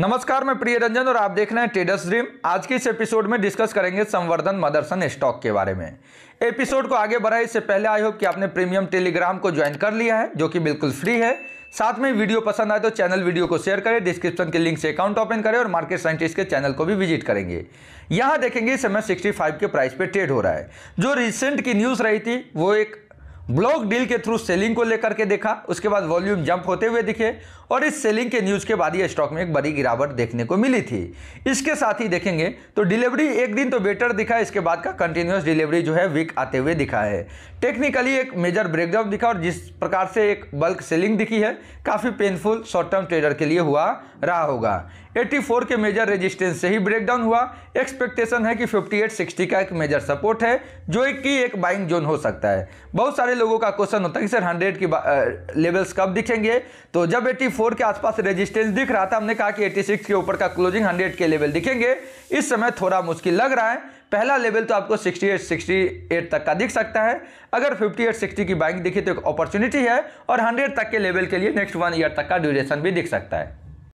नमस्कार मैं प्रिय रंजन और आप देख रहे हैं ट्रेडर्स ड्रीम आज के इस एपिसोड में डिस्कस करेंगे संवर्धन मदरसन स्टॉक के बारे में एपिसोड को आगे बढ़ाए इससे पहले आई होप कि आपने प्रीमियम टेलीग्राम को ज्वाइन कर लिया है जो कि बिल्कुल फ्री है साथ में वीडियो पसंद आए तो चैनल वीडियो को शेयर करें डिस्क्रिप्शन के लिंक से अकाउंट ओपन करें और मार्केट साइंटिस्ट के चैनल को भी विजिट करेंगे यहाँ देखेंगे इस समय 65 के प्राइस पे ट्रेड हो रहा है जो रिसेंट की न्यूज़ रही थी वो एक ब्लॉक डील के थ्रू सेलिंग को लेकर के देखा उसके बाद वॉल्यूम जंप होते हुए दिखे और इस सेलिंग के न्यूज़ के बाद ये स्टॉक में एक बड़ी गिरावट देखने को मिली थी इसके साथ ही देखेंगे तो डिलीवरी एक दिन तो बेटर दिखा इसके बाद का कंटिन्यूस डिलीवरी जो है वीक आते हुए दिखा है टेक्निकली एक मेजर ब्रेकडाउन दिखा और जिस प्रकार से एक बल्क सेलिंग दिखी है काफ़ी पेनफुल शॉर्ट टर्म ट्रेडर के लिए हुआ रहा होगा 84 के मेजर रेजिस्टेंस से ही ब्रेकडाउन हुआ एक्सपेक्टेशन है कि 60 का एक मेजर सपोर्ट है जो कि एक बाइंग जोन हो सकता है बहुत सारे सारे लोगों का क्वेश्चन होता है कि सर हंड्रेड की लेवल्स कब दिखेंगे तो जब एट्टी के आसपास रेजिस्टेंस दिख रहा था हमने कहा कि एट्टी के ऊपर का क्लोजिंग हंड्रेड के लेवल दिखेंगे इस समय थोड़ा मुश्किल लग रहा है पहला लेवल तो आपको 68 68 तक का दिख सकता है अगर 58 60 की बाइंग दिखे तो एक अपॉर्चुनिटी है और 100 तक के लेवल के लिए नेक्स्ट वन ईयर तक का ड्यूरेशन भी दिख सकता है